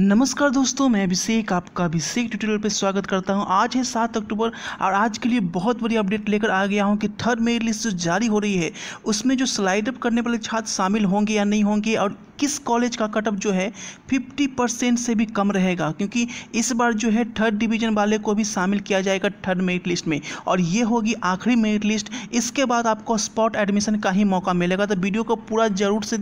नमस्कार दोस्तों मैं अभिषेक आपका अभिषेक ट्यूटोरियल पर स्वागत करता हूं आज है सात अक्टूबर और आज के लिए बहुत बड़ी अपडेट लेकर आ गया हूं कि थर्ड मेरिट लिस्ट जो जारी हो रही है उसमें जो स्लाइड अप करने वाले छात्र शामिल होंगे या नहीं होंगे और किस कॉलेज का कटअप जो है 50 परसेंट से भी कम रहेगा क्योंकि इस बार जो है थर्ड डिवीजन वाले को भी शामिल किया जाएगा थर्ड मेरिट लिस्ट में और ये होगी आखिरी मेरिट लिस्ट इसके बाद आपको स्पॉट एडमिशन का ही मौका मिलेगा तो वीडियो को पूरा जरूर से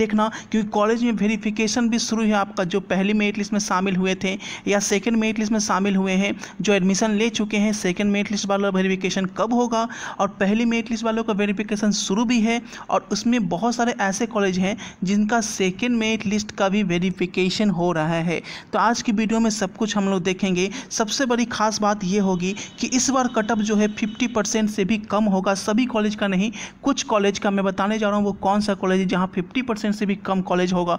देखना क्योंकि कॉलेज में वेरीफिकेशन भी शुरू है आपका जो पहली मेरिट लिस्ट में शामिल हुए थे या सेकेंड मेरिट लिस्ट में शामिल हुए हैं जो एडमिशन ले चुके हैं सेकेंड मेरिट लिस्ट वालों का वेरीफिकेशन कब होगा और पहली मेरिट लिस्ट वालों का वेरीफिकेशन शुरू भी है और उसमें बहुत सारे ऐसे कॉलेज हैं जिनका सेकेंड मेरिट लिस्ट का भी वेरिफिकेशन हो रहा है तो आज की वीडियो में सब कुछ हम लोग देखेंगे सबसे बड़ी खास बात यह होगी कि इस बार कटअप जो है फिफ्टी परसेंट से भी कम होगा सभी कॉलेज का नहीं कुछ कॉलेज का मैं बताने जा रहा हूँ वो कौन सा कॉलेज है जहाँ फिफ्टी परसेंट से भी कम कॉलेज होगा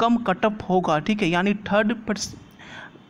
कम कटअप होगा ठीक है यानी थर्ड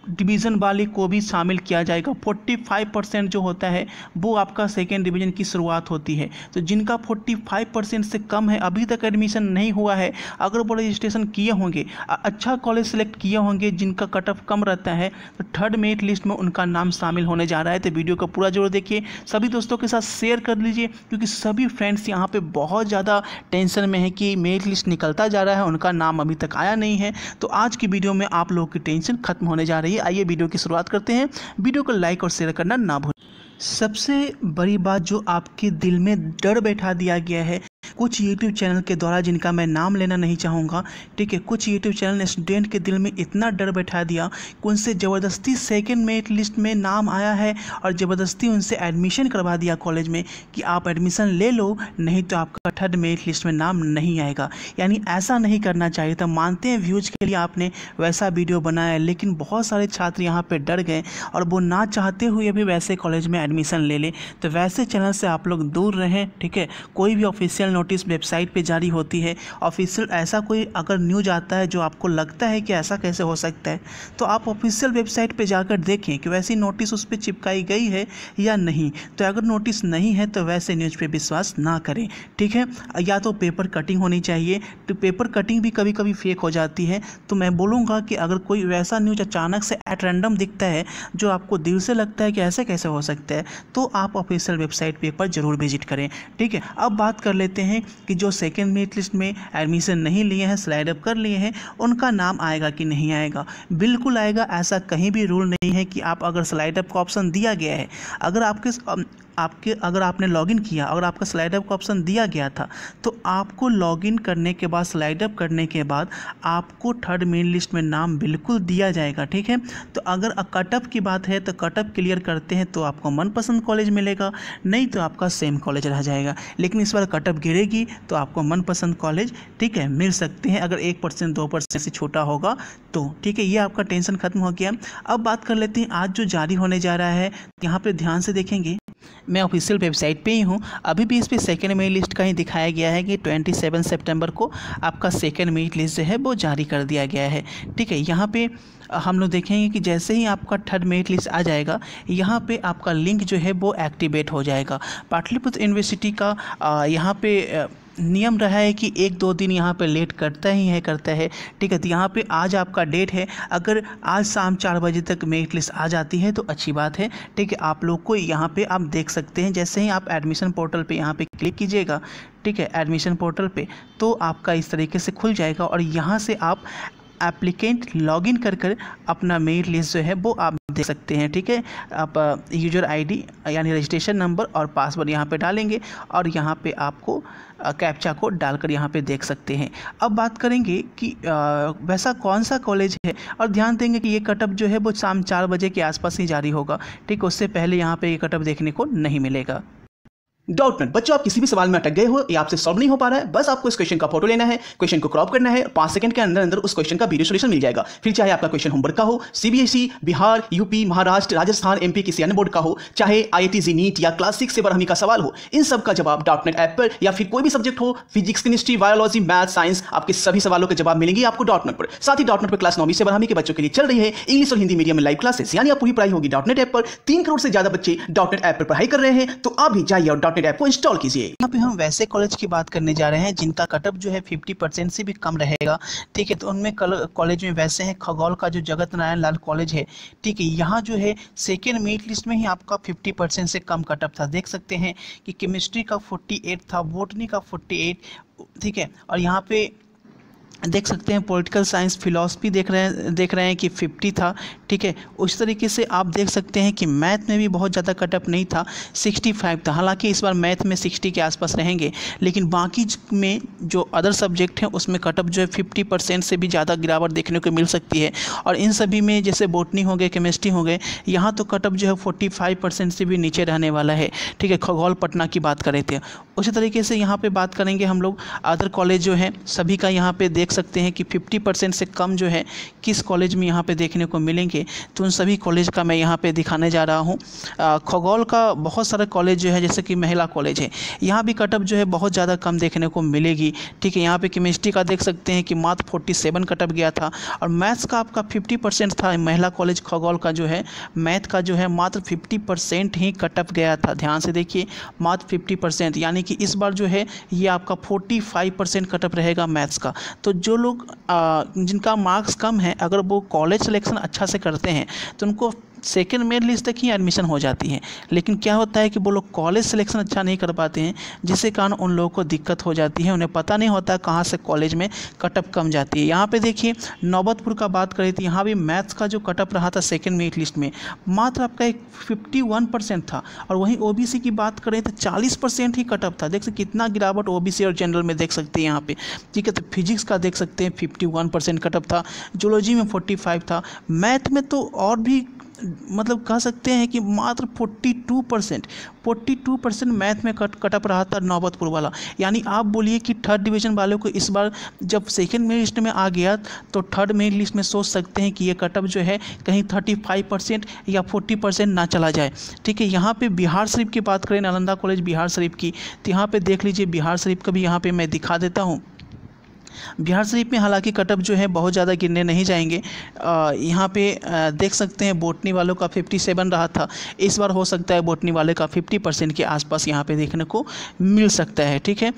डिवीज़न वाले को भी शामिल किया जाएगा 45 परसेंट जो होता है वो आपका सेकेंड डिवीज़न की शुरुआत होती है तो जिनका 45 परसेंट से कम है अभी तक एडमिशन नहीं हुआ है अगर वो रजिस्ट्रेशन किए होंगे अच्छा कॉलेज सेलेक्ट किए होंगे जिनका कट ऑफ कम रहता है तो थर्ड मेरिट लिस्ट में उनका नाम शामिल होने जा रहा है तो वीडियो का पूरा जरूर देखिए सभी दोस्तों के साथ शेयर कर लीजिए क्योंकि सभी फ्रेंड्स यहाँ पर बहुत ज़्यादा टेंशन में है कि मेरिट लिस्ट निकलता जा रहा है उनका नाम अभी तक आया नहीं है तो आज की वीडियो में आप लोगों की टेंशन खत्म होने जा रही है चलिए आइए वीडियो की शुरुआत करते हैं वीडियो को लाइक और शेयर करना ना भूलें सबसे बड़ी बात जो आपके दिल में डर बैठा दिया गया है कुछ यूट्यूब चैनल के द्वारा जिनका मैं नाम लेना नहीं चाहूँगा ठीक है कुछ यूट्यूब चैनल ने स्टूडेंट के दिल में इतना डर बैठा दिया कि उनसे ज़बरदस्ती सेकेंड मेरिट लिस्ट में नाम आया है और ज़बरदस्ती उनसे एडमिशन करवा दिया कॉलेज में कि आप एडमिशन ले लो नहीं तो आपका थर्ड मेरिट लिस्ट में नाम नहीं आएगा यानी ऐसा नहीं करना चाहिए था मानते हैं व्यूज़ के लिए आपने वैसा वीडियो बनाया है लेकिन बहुत सारे छात्र यहाँ पर डर गए और वो ना चाहते हुए भी वैसे कॉलेज में एडमिशन ले लें तो वैसे चैनल से आप लोग दूर रहें ठीक है कोई भी ऑफिशियल नोटिस वेबसाइट पे जारी होती है ऑफिशियल ऐसा कोई अगर न्यूज आता है जो आपको लगता है कि ऐसा कैसे हो सकता है तो आप ऑफिशियल वेबसाइट पे जाकर देखें कि वैसी नोटिस उस पर चिपकाई गई है या नहीं तो अगर नोटिस नहीं है तो वैसे न्यूज़ पर विश्वास ना करें ठीक है या तो पेपर कटिंग होनी चाहिए तो पेपर कटिंग भी कभी कभी फेक हो जाती है तो मैं बोलूँगा कि अगर कोई वैसा न्यूज अचानक से एट रैंडम दिखता है जो आपको दिल से लगता है कि ऐसे कैसे हो सकता है तो आप ऑफिशियल वेबसाइट पे एक बार ज़रूर विजिट करें ठीक है अब बात कर लेते हैं हैं कि जो सेकेंड मेरिट लिस्ट में एडमिशन नहीं लिए हैं स्लाइड अप कर लिए हैं उनका नाम आएगा कि नहीं आएगा बिल्कुल आएगा ऐसा कहीं भी रूल नहीं है कि आप अगर स्लाइड अप का ऑप्शन दिया गया है अगर आपके आपके अगर आपने लॉगिन किया अगर आपका स्लाइडअप का ऑप्शन दिया गया था तो आपको लॉगिन करने के बाद स्लाइडअप करने के बाद आपको थर्ड मेन लिस्ट में नाम बिल्कुल दिया जाएगा ठीक है तो अगर कटअप की बात है तो कटअप क्लियर करते हैं तो आपको मनपसंद कॉलेज मिलेगा नहीं तो आपका सेम कॉलेज रह जाएगा लेकिन इस बार कटअप गिरेगी तो आपको मनपसंद कॉलेज ठीक है मिल सकते हैं अगर एक परसेंट दो परसेंट से छोटा होगा तो ठीक है ये आपका टेंशन खत्म हो गया अब बात कर लेते हैं आज जो जारी होने जा रहा है तो यहाँ पर ध्यान से देखेंगे मैं ऑफिशियल वेबसाइट पे ही हूँ अभी भी इस पर सेकेंड मेरिट लिस्ट का ही दिखाया गया है कि ट्वेंटी सेवन सेप्टेम्बर को आपका सेकेंड मेरिट लिस्ट जो है वो जारी कर दिया गया है ठीक है यहाँ पे हम लोग देखेंगे कि जैसे ही आपका थर्ड मेरिट लिस्ट आ जाएगा यहाँ पे आपका लिंक जो है वो एक्टिवेट हो जाएगा पाटलिपुत्र यूनिवर्सिटी का यहाँ पे नियम रहा है कि एक दो दिन यहाँ पे लेट करता ही है करता है ठीक है तो यहाँ पे आज आपका डेट है अगर आज शाम चार बजे तक मेरिट लिस्ट आ जाती है तो अच्छी बात है ठीक है आप लोग को यहाँ पे आप देख सकते हैं जैसे ही आप एडमिशन पोर्टल पे यहाँ पे क्लिक कीजिएगा ठीक है एडमिशन पोर्टल पे तो आपका इस तरीके से खुल जाएगा और यहाँ से आप एप्लीकेंट लॉगिन कर कर अपना मेल लिस्ट जो है वो आप देख सकते हैं ठीक है आप यूजर uh, आईडी यानी रजिस्ट्रेशन नंबर और पासवर्ड यहाँ पे डालेंगे और यहाँ पे आपको कैप्चा uh, को डालकर यहाँ पे देख सकते हैं अब बात करेंगे कि आ, uh, वैसा कौन सा कॉलेज है और ध्यान देंगे कि ये कटअप जो है वो शाम चार बजे के आसपास ही जारी होगा ठीक उससे पहले यहाँ पर ये कटअप देखने को नहीं मिलेगा डाउट में बच्चों आप किसी भी सवाल में अटक गए हो या आपसे सॉल्व नहीं हो पा रहा है बस आपको इस क्वेश्चन का फोटो लेना है क्वेश्चन को क्रॉप करना है पांच सेकंड के अंदर अंदर उस क्वेश्चन का वीडियो सोल्यूशन मिल जाएगा फिर चाहे आपका क्वेश्चन होमवर्क का हो CBSE e, Bihar UP Maharashtra Rajasthan MP किसी अन्य बोर्ड का हो चाहे आई जी नीट या क्लास सिक्स से बारहवीं का सवाल हो इन सब का जवाब डॉटनेट ऐप पर या फिर कोई भी सब्जेक्ट हो physics chemistry biology math science आपके सभी सवालों के जवाब मिलेंगे आपको डॉटनेट पर साथ ही डॉटनेट पर क्लास नौवीं से बारहवीं के बच्चों के लिए चल रही है इंग्लिश और हिंदी मीडियम में लाइव क्लासेस यानी आपको ही पढ़ाई होगी डॉटनेट ऐप पर तीन करोड़ से ज्यादा बच्चे डॉटनेट ऐप पर पढ़ाई कर रहे हैं तो आप भी जाइए और डॉट ऐप को इंस्टॉल कीजिए यहाँ पे हम वैसे कॉलेज की बात करने जा रहे हैं जिनका कटअप जो है फिफ्टी परसेंट से भी कम रहेगा ठीक है तो उनमें कॉलेज में वैसे हैं खगौल का जो जगत नारायण लाल कॉलेज है ठीक है यहाँ जो है सेकेंड मेरिट लिस्ट में ही आपका फिफ्टी परसेंट से कम कटअप था देख सकते हैं कि केमिस्ट्री का फोर्टी एट था बोटनी का फोर्टी एट ठीक है और यहाँ पे देख सकते हैं पॉलिटिकल साइंस फिलॉसफी देख रहे हैं देख रहे हैं कि फिफ्टी था ठीक है उस तरीके से आप देख सकते हैं कि मैथ में भी बहुत ज़्यादा कटअप नहीं था सिक्सटी फाइव था हालांकि इस बार मैथ में सिक्सटी के आसपास रहेंगे लेकिन बाकी में जो अदर सब्जेक्ट हैं उसमें कटअप जो है फिफ्टी परसेंट से भी ज़्यादा गिरावट देखने को मिल सकती है और इन सभी में जैसे बोटनी हो गए केमिस्ट्री हो गए यहाँ तो कटअप जो है फोर्टी से भी नीचे रहने वाला है ठीक है खगौल पटना की बात करें थे उसी तरीके से यहाँ पर बात करेंगे हम लोग अदर कॉलेज जो हैं सभी का यहाँ पर देख देख सकते हैं कि 50 परसेंट से कम जो है किस कॉलेज में यहाँ पे देखने को मिलेंगे तो उन सभी कॉलेज का मैं यहाँ पे दिखाने जा रहा हूँ खगौल का बहुत सारा कॉलेज जो है जैसे कि महिला कॉलेज है यहाँ भी कटअप जो है बहुत ज़्यादा कम देखने को मिलेगी ठीक है यहाँ पर केमिस्ट्री का देख सकते हैं कि मात्र फोर्टी सेवन कटअप गया था और मैथ्स का आपका फिफ्टी परसेंट था महिला कॉलेज खगौल का जो है मैथ का जो है मात्र फिफ्टी परसेंट ही कटअप गया था ध्यान से देखिए मात्र फिफ्टी परसेंट यानी कि इस बार जो है ये आपका फोर्टी फाइव परसेंट कटअप रहेगा मैथ्स का तो जो लोग जिनका मार्क्स कम है अगर वो कॉलेज सिलेक्शन अच्छा से करते हैं तो उनको सेकेंड मेरिट लिस्ट तक ही एडमिशन हो जाती है लेकिन क्या होता है कि वो लोग कॉलेज सिलेक्शन अच्छा नहीं कर पाते हैं जिसके कारण उन लोगों को दिक्कत हो जाती है उन्हें पता नहीं होता कहाँ से कॉलेज में कटअप कम जाती है यहाँ पे देखिए नौबतपुर का बात करें तो यहाँ भी मैथ्स का जो कटअप रहा था सेकेंड मेरिट लिस्ट में मात्र आपका एक फिफ्टी था और वहीं ओ की बात करें तो चालीस ही कटअप था देख सकते कितना गिरावट ओ और जनरल में देख सकते हैं यहाँ पर ठीक है तो फिजिक्स का देख सकते हैं फिफ्टी कटअप था जोलॉजी में फोर्टी था मैथ में तो और भी मतलब कह सकते हैं कि मात्र 42 percent forty two percent math में कट कटअप रहा था नौबतपुर वाला यानी आप बोलिए कि थर्ड डिवीजन वालों को इस बार जब सेकेंड मेरिट लिस्ट में आ गया तो थर्ड मेरिट लिस्ट में सोच सकते हैं कि ये कटअप जो है कहीं थर्टी फाइव परसेंट या फोर्टी परसेंट ना चला जाए ठीक है यहाँ पर बिहार शरीफ की बात करें नालंदा कॉलेज बिहार शरीफ की तो यहाँ पर देख लीजिए बिहार शरीफ का भी यहाँ पर मैं दिखा देता हूँ बिहार शरीफ में हालांकि कटअप जो है बहुत ज़्यादा गिरने नहीं जाएंगे यहाँ पे देख सकते हैं बोटनी वालों का 57 रहा था इस बार हो सकता है बोटनी वाले का 50 परसेंट के आसपास यहाँ पे देखने को मिल सकता है ठीक है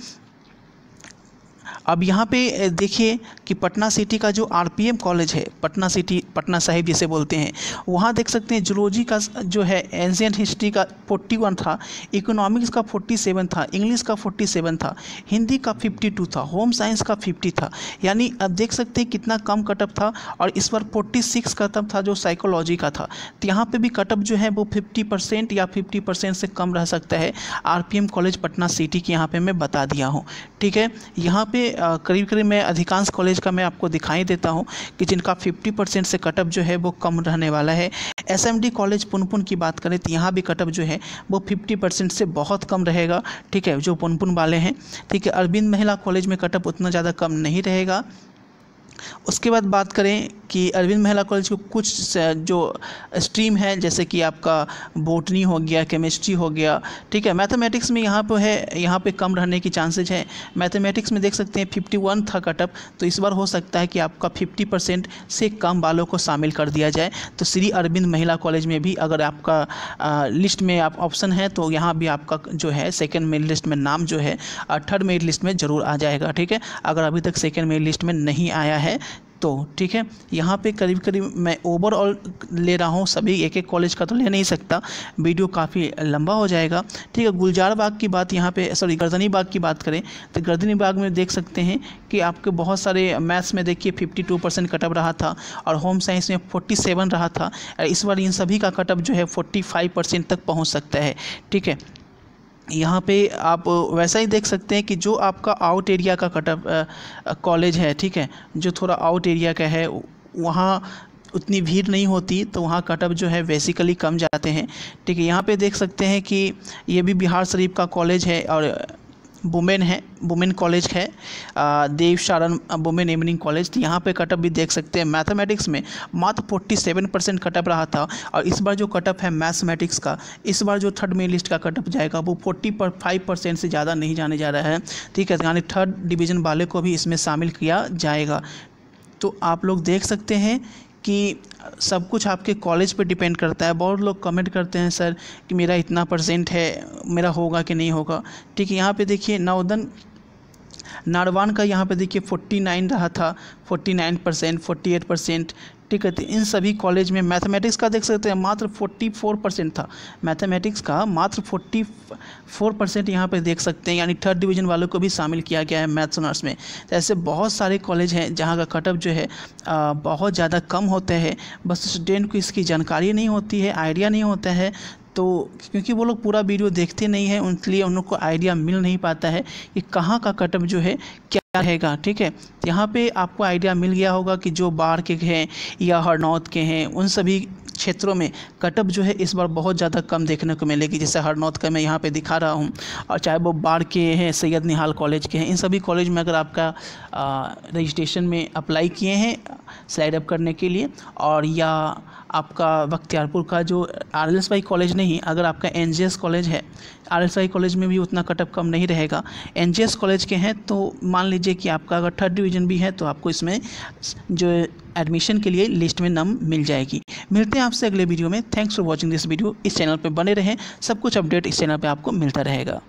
अब यहाँ पे देखिए कि पटना सिटी का जो आरपीएम कॉलेज है पटना सिटी पटना साहिब जिसे बोलते हैं वहाँ देख सकते हैं जुलोजी का जो है एंशियट हिस्ट्री का फोर्टी वन था इकोनॉमिक्स का सेवन था इंग्लिश का फोर्टी सेवन था हिंदी का फिफ्टी टू था होम साइंस का फिफ्टी था यानी अब देख सकते हैं कितना कम कटअप था और इस बार सिक्स कटअप था जो साइकोलॉजी का था तो यहाँ पर भी कटअप जो है वो फिफ्टी परसेंट या फिफ्टी परसेंट से कम रह सकता है आर कॉलेज पटना सिटी के यहाँ पर मैं बता दिया हूँ ठीक है यहाँ पर करीब करीब मैं अधिकांश कॉलेज का मैं आपको दिखाई देता हूँ कि जिनका 50 परसेंट से कटअप जो है वो कम रहने वाला है एस कॉलेज पुनपुन की बात करें तो यहाँ भी कटअप जो है वो 50 परसेंट से बहुत कम रहेगा ठीक है जो पुनपुन वाले हैं ठीक है अरविंद महिला कॉलेज में कटअप उतना ज़्यादा कम नहीं रहेगा उसके बाद बात करें कि अरविंद महिला कॉलेज को कुछ जो स्ट्रीम है जैसे कि आपका बोटनी हो गया केमिस्ट्री हो गया ठीक है मैथमेटिक्स में यहाँ पर है यहाँ पे कम रहने की चांसेज है मैथमेटिक्स में देख सकते हैं फिफ्टी वन था कटअप तो इस बार हो सकता है कि आपका फिफ्टी परसेंट से कम वालों को शामिल कर दिया जाए तो श्री अरविंद महिला कॉलेज में भी अगर आपका आ, लिस्ट में आप ऑप्शन है तो यहाँ भी आपका जो है सेकेंड मेरिट लिस्ट में नाम जो है थर्ड मेरिट लिस्ट में ज़रूर आ जाएगा ठीक है अगर अभी तक सेकेंड मेरिट लिस्ट में नहीं आया है है तो ठीक है यहाँ पे करीब करीब मैं ओवरऑल ले रहा हूँ सभी एक एक कॉलेज का तो ले नहीं सकता वीडियो काफ़ी लंबा हो जाएगा ठीक है गुलजार बाग की बात यहाँ पे सॉरी गर्दनी बाग की बात करें तो गर्दनी बाग में देख सकते हैं कि आपके बहुत सारे मैथ्स में देखिए 52 परसेंट कटअप रहा था और होम साइंस में फोर्टी रहा था इस बार इन सभी का कटअप जो है फोर्टी परसेंट तक पहुँच सकता है ठीक है यहाँ पे आप वैसा ही देख सकते हैं कि जो आपका आउट एरिया का कटअप कॉलेज है ठीक है जो थोड़ा आउट एरिया का है वहाँ उतनी भीड़ नहीं होती तो वहाँ कटअप जो है बेसिकली कम जाते हैं ठीक है यहाँ पे देख सकते हैं कि ये भी बिहार शरीफ का कॉलेज है और वुमेन है वुमेन कॉलेज है Dev Sharan women evening college तो यहाँ पे कटअप भी देख सकते हैं मैथमेटिक्स में मात्र फोर्टी सेवन परसेंट कटअप रहा था और इस बार जो कटअप है मैथमेटिक्स का इस बार जो थर्ड मेन लिस्ट का कटअप जाएगा वो फोर्टी पर फाइव परसेंट से ज़्यादा नहीं जाने जा रहा है ठीक है यानी थर्ड डिवीज़न वाले को भी इसमें शामिल किया जाएगा तो आप लोग देख सकते हैं कि सब कुछ आपके कॉलेज पे डिपेंड करता है बहुत लोग कमेंट करते हैं सर कि मेरा इतना परसेंट है मेरा होगा कि नहीं होगा ठीक है यहाँ पे देखिए नवोदन नारवान का यहाँ पे देखिए 49 रहा था 49 परसेंट फोर्टी परसेंट ठीक है तो इन सभी कॉलेज में मैथमेटिक्स का देख सकते हैं मात्र 44 परसेंट था मैथमेटिक्स का मात्र 44 परसेंट यहाँ पर देख सकते हैं यानी थर्ड डिवीजन वालों को भी शामिल किया गया है मैथ्स ऑनर्स में तो ऐसे बहुत सारे कॉलेज हैं जहाँ का कटअप जो है आ, बहुत ज़्यादा कम होते हैं बस स्टूडेंट को इसकी जानकारी नहीं होती है आइडिया नहीं होता है तो क्योंकि वो लोग पूरा वीडियो देखते नहीं हैं उनके लिए उन लोग को आइडिया मिल नहीं पाता है कि कहाँ का कटअप जो है क्या रहेगा ठीक है यहाँ पे आपको आइडिया मिल गया होगा कि जो बाढ़ के हैं या हरनौत के हैं उन सभी क्षेत्रों में कटअप जो है इस बार बहुत ज़्यादा कम देखने को मिलेगी जैसे हरनौत का मैं यहाँ पे दिखा रहा हूँ और चाहे वो बाढ़ के हैं सैयद निहाल कॉलेज के हैं इन सभी कॉलेज में अगर आपका रजिस्ट्रेशन में अप्लाई किए हैं स्लाइड अप करने के लिए और या आपका बख्तियारपुर का जो R L S Y college नहीं अगर आपका एन जी एस कॉलेज है आर एस वाई कॉलेज में भी उतना कटअप कम नहीं रहेगा एन जी एस कॉलेज के हैं तो मान लीजिए कि आपका अगर थर्ड डिवीज़न भी है तो आपको इसमें जो एडमिशन के लिए लिस्ट में नाम मिल जाएगी मिलते हैं आपसे अगले वीडियो में thanks for watching this video इस चैनल पर बने रहें सब कुछ अपडेट इस चैनल पर आपको मिलता रहेगा